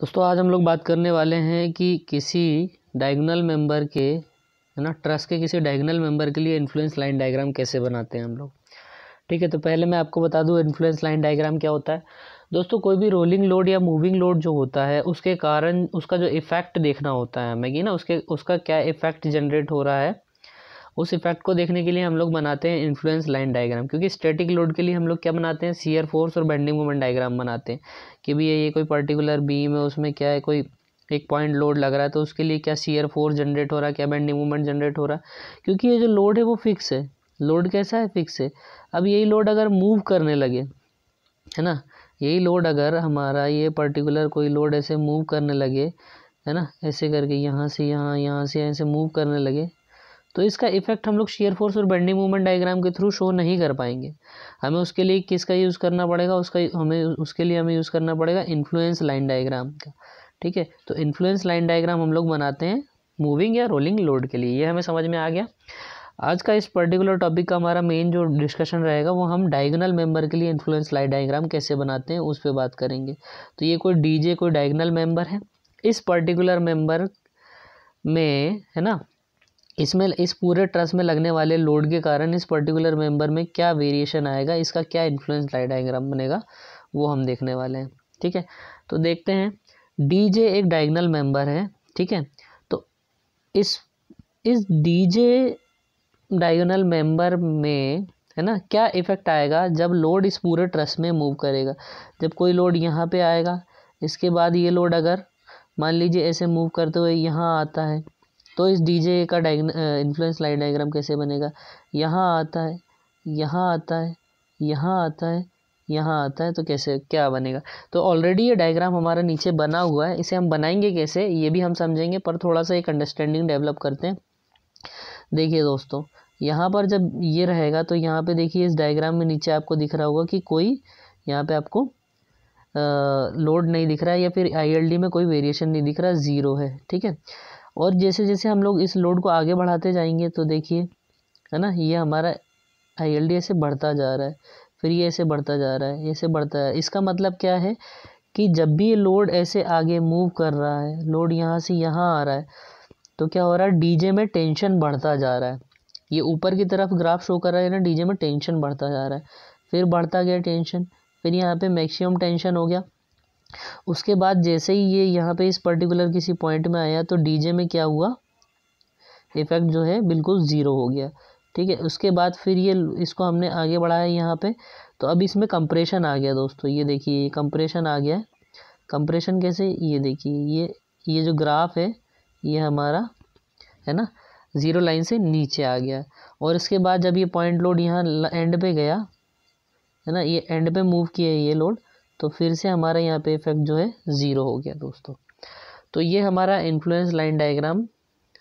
दोस्तों आज हम लोग बात करने वाले हैं कि किसी डायगनल मेंबर के है ना ट्रस्ट के किसी डायगनल मेंबर के लिए इन्फ्लुएंस लाइन डायग्राम कैसे बनाते हैं हम लोग ठीक है तो पहले मैं आपको बता दूं इन्फ्लुएंस लाइन डायग्राम क्या होता है दोस्तों कोई भी रोलिंग लोड या मूविंग लोड जो होता है उसके कारण उसका जो इफ़ेक्ट देखना होता है हमें कि ना उसके उसका क्या इफ़ेक्ट जनरेट हो रहा है उस इफेक्ट को देखने के लिए हम लोग बनाते हैं इन्फ्लुएंस लाइन डायग्राम क्योंकि स्टैटिक लोड के लिए हम लोग क्या बनाते हैं सीयर फोर्स और बेंडिंग मोमेंट डायग्राम बनाते हैं कि भैया ये कोई पर्टिकुलर बीम है उसमें क्या है कोई एक पॉइंट लोड लग रहा है तो उसके लिए क्या सीयर फोर्स जनरेट हो रहा है क्या बेंडिंग मोमेंट जनरेट हो रहा है क्योंकि ये जो लोड है वो फिक्स है लोड कैसा है फिक्स है अब यही लोड अगर मूव करने लगे है ना यही लोड अगर हमारा ये पर्टिकुलर कोई लोड ऐसे मूव करने लगे है ना ऐसे करके यहाँ से यहाँ यहाँ से ऐसे मूव करने लगे तो इसका इफेक्ट हम लोग शेयर फोर्स और बेंडिंग मूवमेंट डायग्राम के थ्रू शो नहीं कर पाएंगे हमें उसके लिए किसका यूज़ करना पड़ेगा उसका हमें उसके लिए हमें यूज़ करना पड़ेगा इन्फ्लुएंस लाइन डायग्राम का ठीक है तो इन्फ्लुएंस लाइन डायग्राम हम लोग बनाते हैं मूविंग या रोलिंग लोड के लिए ये हमें समझ में आ गया आज का इस पर्टिकुलर टॉपिक का हमारा मेन जो डिस्कशन रहेगा वो हम डायगनल मेंबर के लिए इन्फ्लुएंस लाइन डायग्राम कैसे बनाते हैं उस पर बात करेंगे तो ये कोई डीजे कोई डायगनल मेंबर है इस पर्टिकुलर मेंबर में है ना इसमें इस पूरे ट्रस में लगने वाले लोड के कारण इस पर्टिकुलर मेंबर में क्या वेरिएशन आएगा इसका क्या इन्फ्लुएंस डायग्राम बनेगा वो हम देखने वाले हैं ठीक है तो देखते हैं डी जे एक डायगनल मेंबर है ठीक है तो इस इस डी जे डाइगनल मेंबर में है ना क्या इफेक्ट आएगा जब लोड इस पूरे ट्रस में मूव करेगा जब कोई लोड यहाँ पर आएगा इसके बाद ये लोड अगर मान लीजिए ऐसे मूव करते हुए यहाँ आता है तो इस डी जे का डाइग इन्फ्लुएंस लाइन डाइग्राम कैसे बनेगा यहाँ आता है यहाँ आता है यहाँ आता है यहाँ आता है तो कैसे क्या बनेगा तो ऑलरेडी ये डायग्राम हमारा नीचे बना हुआ है इसे हम बनाएंगे कैसे ये भी हम समझेंगे पर थोड़ा सा एक अंडरस्टैंडिंग डेवलप करते हैं देखिए दोस्तों यहाँ पर जब ये रहेगा तो यहाँ पे देखिए इस डायग्राम में नीचे आपको दिख रहा होगा कि कोई यहाँ पे आपको लोड नहीं दिख रहा है या फिर आई में कोई वेरिएशन नहीं दिख रहा ज़ीरो है ठीक है और जैसे जैसे हम लोग इस लोड को आगे बढ़ाते जाएंगे तो देखिए है ना ये हमारा आई एल डी ऐसे बढ़ता जा रहा है फिर ये ऐसे बढ़ता जा रहा है ऐसे बढ़ता है इसका मतलब क्या है कि जब भी ये लोड ऐसे आगे मूव कर रहा है लोड यहाँ से यहाँ आ रहा है तो क्या हो रहा है डीजे में टेंशन बढ़ता जा रहा है ये ऊपर की तरफ ग्राफ शो कर रहा है ना डीजे में टेंशन बढ़ता जा रहा है फिर बढ़ता गया टेंशन फिर यहाँ पे मैक्सिमम टेंशन हो गया उसके बाद जैसे ही ये यहाँ पे इस पर्टिकुलर किसी पॉइंट में आया तो डीजे में क्या हुआ इफ़ेक्ट जो है बिल्कुल ज़ीरो हो गया ठीक है उसके बाद फिर ये इसको हमने आगे बढ़ाया यहाँ पे तो अब इसमें कंप्रेशन आ गया दोस्तों ये देखिए ये कंप्रेशन आ गया कंप्रेशन कैसे ये देखिए ये ये जो ग्राफ है ये हमारा है ना ज़ीरो लाइन से नीचे आ गया और इसके बाद जब ये पॉइंट लोड यहाँ एंड पे गया है ना ये एंड पे मूव किया ये लोड तो फिर से हमारा यहाँ पे इफेक्ट जो है ज़ीरो हो गया दोस्तों तो ये हमारा इन्फ्लुएंस लाइन डायग्राम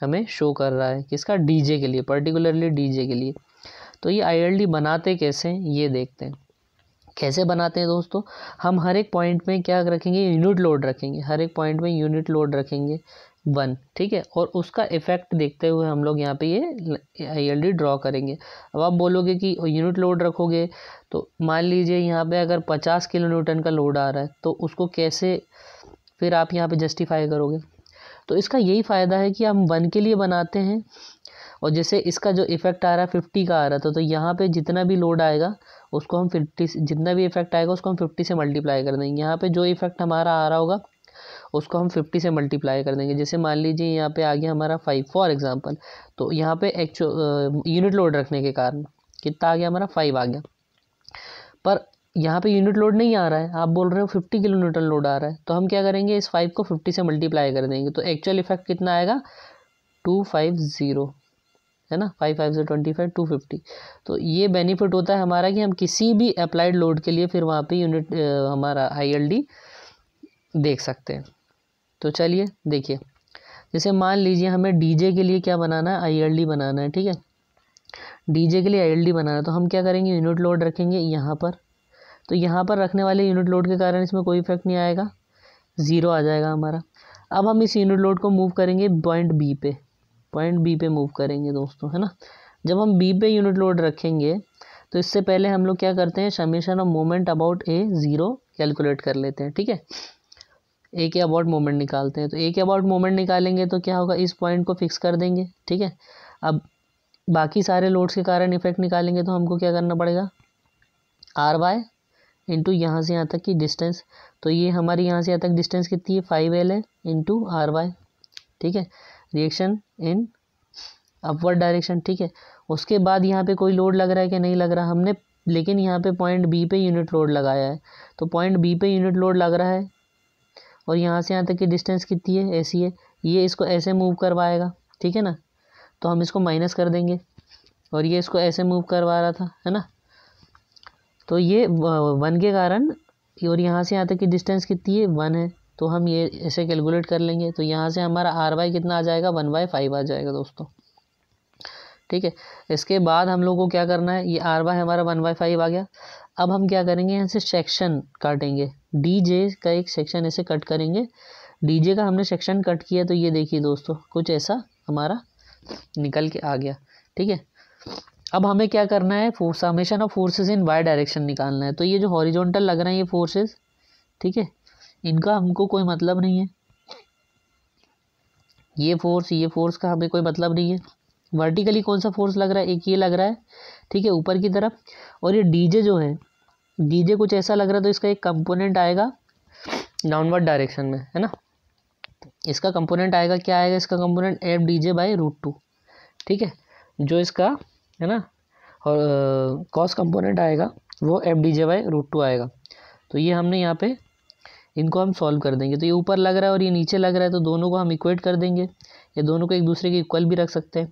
हमें शो कर रहा है किसका डीजे के लिए पर्टिकुलरली डीजे के लिए तो ये आईएलडी बनाते कैसे ये देखते हैं कैसे बनाते हैं दोस्तों हम हर एक पॉइंट में क्या रखेंगे यूनिट लोड रखेंगे हर एक पॉइंट में यूनिट लोड रखेंगे वन ठीक है और उसका इफेक्ट देखते हुए हम लोग यहाँ पे ये आई एल डी ड्रॉ करेंगे अब आप बोलोगे कि यूनिट लोड रखोगे तो मान लीजिए यहाँ पे अगर पचास किलो न्यूटन का लोड आ रहा है तो उसको कैसे फिर आप यहाँ पे जस्टिफाई करोगे तो इसका यही फ़ायदा है कि हम वन के लिए बनाते हैं और जैसे इसका जो इफ़ेक्ट आ रहा है फिफ्टी का आ रहा था तो, तो यहाँ पे जितना भी लोड आएगा उसको हम फिफ्टी जितना भी इफेक्ट आएगा उसको हम फिफ्टी से मल्टीप्लाई कर देंगे यहाँ पे जो इफेक्ट हमारा आ रहा होगा उसको हम फिफ्टी से मल्टीप्लाई कर देंगे जैसे मान लीजिए यहाँ पे आ गया हमारा फाइव फॉर एग्ज़ाम्पल तो यहाँ पे एक्चुअल यूनिट लोड रखने के कारण कितना आ गया हमारा फाइव आ गया पर यहाँ पे यूनिट लोड नहीं आ रहा है आप बोल रहे हो फिफ्टी किलो न्यूटन लोड आ रहा है तो हम क्या करेंगे इस फाइव को फिफ्टी से मल्टीप्लाई कर देंगे तो एक्चुअल इफेक्ट कितना आएगा टू फाइव ज़ीरो है ना फाइव फाइव से ट्वेंटी फाइव टू फिफ्टी तो ये बेनिफिट होता है हमारा कि हम किसी भी अप्लाइड लोड के लिए फिर वहाँ पे यूनिट हमारा आई देख सकते हैं तो चलिए देखिए जैसे मान लीजिए हमें डीजे के लिए क्या बनाना है आईएलडी बनाना है ठीक है डीजे के लिए आईएलडी बनाना है तो हम क्या करेंगे यूनिट लोड रखेंगे यहाँ पर तो यहाँ पर रखने वाले यूनिट लोड के कारण इसमें कोई इफेक्ट नहीं आएगा ज़ीरो आ जाएगा हमारा अब हम इस यूनिट लोड को मूव करेंगे पॉइंट बी पे पॉइंट बी पे मूव करेंगे दोस्तों है ना जब हम बी पे यूनिट लोड रखेंगे तो इससे पहले हम लोग क्या करते हैं summation of moment about A zero calculate कर लेते हैं ठीक है ए के अबाउट मोमेंट निकालते हैं तो ए के अबाउट मोमेंट निकालेंगे तो क्या होगा इस पॉइंट को फिक्स कर देंगे ठीक है अब बाकी सारे लोड्स के कारण इफेक्ट निकालेंगे तो हमको क्या करना पड़ेगा आर वाई इंटू यहाँ से यहाँ तक की डिस्टेंस तो ये हमारी यहाँ से यहाँ तक डिस्टेंस कितनी है फाइव एल है इंटू आर वाई ठीक है रिएक्शन इन अपवर्ड डायरेक्शन ठीक है उसके बाद यहाँ पे कोई लोड लग रहा है कि नहीं लग रहा हमने लेकिन यहाँ पे पॉइंट बी पे यूनिट लोड लगाया है तो पॉइंट बी पे यूनिट लोड लग रहा है और यहाँ से यहाँ तक की डिस्टेंस कितनी है ऐसी है ये इसको ऐसे मूव करवाएगा ठीक है ना तो हम इसको माइनस कर देंगे और ये इसको ऐसे मूव करवा रहा था है ना तो ये वन के कारण और यहाँ से यहाँ तक की डिस्टेंस कितनी है वन है तो हम ये ऐसे कैलकुलेट कर लेंगे तो यहाँ से हमारा आर वाई कितना आ जाएगा वन बाई फाइव आ जाएगा दोस्तों ठीक है इसके बाद हम लोग को क्या करना है ये आर वाई हमारा वन बाई फाइव आ गया अब हम क्या करेंगे यहाँ से सेक्शन काटेंगे डी जे का एक सेक्शन ऐसे कट करेंगे डी जे का हमने सेक्शन कट किया तो ये देखिए दोस्तों कुछ ऐसा हमारा निकल के आ गया ठीक है अब हमें क्या करना है फोर्स हमेशा of forces in Y direction निकालना है तो ये जो हॉरिजोनटल लग रहे हैं ये फोर्सेज ठीक है इनका हमको कोई मतलब नहीं है ये फोर्स ये फोर्स का हमें कोई मतलब नहीं है वर्टिकली कौन सा फोर्स लग रहा है एक ये लग रहा है ठीक है ऊपर की तरफ और ये डीजे जो है डीजे कुछ ऐसा लग रहा है तो इसका एक कंपोनेंट आएगा डाउनवर्ड डायरेक्शन में है ना इसका कंपोनेंट आएगा क्या आएगा इसका component F D J by root two ठीक है जो इसका है ना और कॉस कंपोनेंट आएगा वो F D J by root two आएगा तो ये हमने यहाँ पे इनको हम सॉल्व कर देंगे तो ये ऊपर लग रहा है और ये नीचे लग रहा है तो दोनों को हम इक्वेट कर देंगे ये दोनों को एक दूसरे के इक्वल भी रख सकते हैं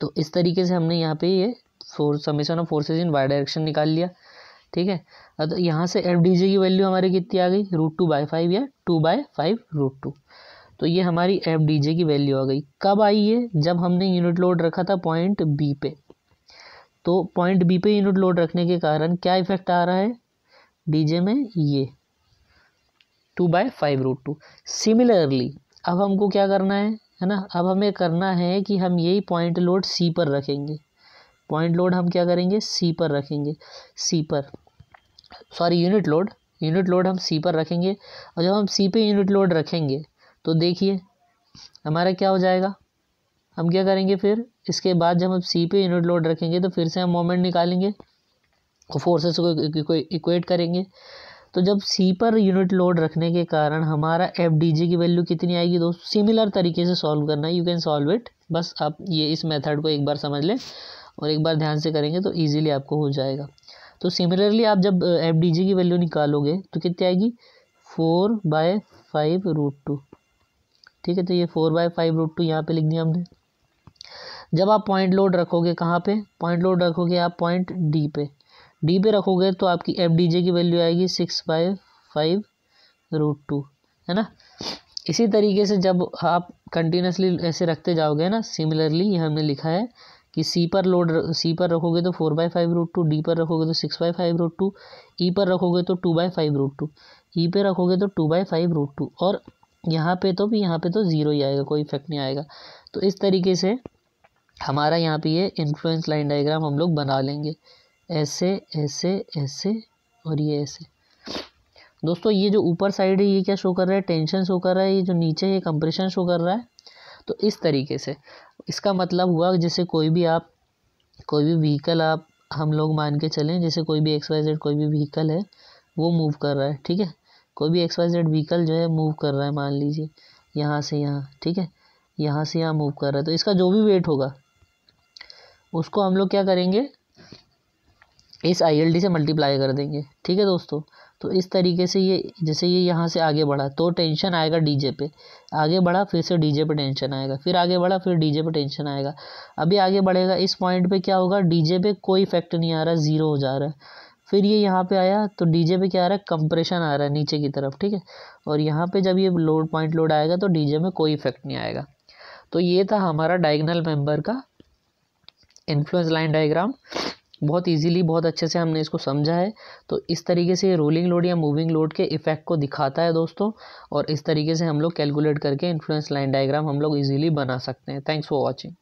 तो इस तरीके से हमने यहाँ पे ये force summation of forces in Y direction निकाल लिया ठीक है तो यहाँ से एफ डी जे की वैल्यू हमारी कितनी आ गई रूट टू बाई फाइव या two by five root two तो ये हमारी एफ डी जे की वैल्यू आ गई कब आई ये जब हमने यूनिट लोड रखा था पॉइंट बी पे तो पॉइंट बी पे यूनिट लोड रखने के कारण क्या इफेक्ट आ रहा है जे में ये two by five root two similarly अब हमको क्या करना है है ना अब हमें करना है कि हम यही पॉइंट लोड सी पर रखेंगे पॉइंट लोड हम क्या करेंगे सी पर रखेंगे सी पर sorry unit load unit load हम सी पर रखेंगे और जब हम सी पे यूनिट लोड रखेंगे तो देखिए हमारा क्या हो जाएगा हम क्या करेंगे फिर इसके बाद जब हम सी पे यूनिट लोड रखेंगे तो फिर से हम मोमेंट निकालेंगे और फोर्सेस को इक्वेट करेंगे तो जब सी पर यूनिट लोड रखने के कारण हमारा एफ डी जी की वैल्यू कितनी आएगी दोस्तों सिमिलर तरीके से सॉल्व करना है यू कैन सॉल्व इट बस आप ये इस मेथड को एक बार समझ लें और एक बार ध्यान से करेंगे तो ईजिली आपको हो जाएगा तो सिमिलरली आप जब एफ डी जी की वैल्यू निकालोगे तो कितनी आएगी four by five root two ठीक है तो ये four by five root two यहाँ पर लिख दिया हमने जब आप पॉइंट लोड रखोगे कहाँ पे पॉइंट लोड रखोगे आप पॉइंट डी पे डी पे रखोगे तो आपकी एफ डी जे की वैल्यू आएगी six by five root two है ना इसी तरीके से जब आप कंटिन्यूसली ऐसे रखते जाओगे ना सिमिलरली ये हमने लिखा है कि सी पर लोड सी पर रखोगे तो four by five root two D पर रखोगे तो six by five root two E पर रखोगे तो two by five root two E पर रखोगे तो two by five root two और यहाँ पे तो भी यहाँ पे तो ज़ीरो ही आएगा कोई इफेक्ट नहीं आएगा तो इस तरीके से हमारा यहाँ पे ये इन्फ्लुएंस लाइन डाइग्राम हम लोग बना लेंगे ऐसे ऐसे ऐसे और ये ऐसे दोस्तों ये जो ऊपर साइड है ये क्या शो कर रहा है टेंशन शो कर रहा है ये जो नीचे है कंप्रेशन शो कर रहा है तो इस तरीके से इसका मतलब हुआ जैसे कोई भी आप कोई भी व्हीकल आप हम लोग मान के चलें जैसे कोई भी एक्स वाई जेड कोई भी व्हीकल है वो मूव कर रहा है ठीक है कोई भी एक्स वाई जेड व्हीकल जो है मूव कर रहा है मान लीजिए यहाँ से यहाँ ठीक है यहाँ से यहाँ मूव कर रहा है तो इसका जो भी वेट होगा उसको हम लोग क्या करेंगे इस आई एल डी से मल्टीप्लाई कर देंगे ठीक है दोस्तों तो इस तरीके से ये जैसे ये यहाँ से आगे बढ़ा तो टेंशन आएगा डीजे पे आगे बढ़ा फिर से डीजे पे टेंशन आएगा फिर आगे बढ़ा फिर डीजे पे टेंशन आएगा अभी आगे बढ़ेगा इस पॉइंट पे क्या होगा डीजे पे कोई इफेक्ट नहीं आ रहा ज़ीरो हो जा रहा है फिर ये यहाँ पे आया तो डीजे पे क्या आ रहा है कंप्रेशन आ रहा है नीचे की तरफ ठीक है और यहाँ पर जब ये लोड पॉइंट लोड आएगा तो जे में कोई इफेक्ट नहीं आएगा तो ये था हमारा डाइगनल मेम्बर का इन्फ्लुएंस लाइन डाइग्राम बहुत इजीली बहुत अच्छे से हमने इसको समझा है तो इस तरीके से रोलिंग लोड या मूविंग लोड के इफ़ेक्ट को दिखाता है दोस्तों और इस तरीके से हम लोग कैलकुलेट करके इन्फ्लुएंस लाइन डायग्राम हम लोग इजीली बना सकते हैं थैंक्स फॉर वॉचिंग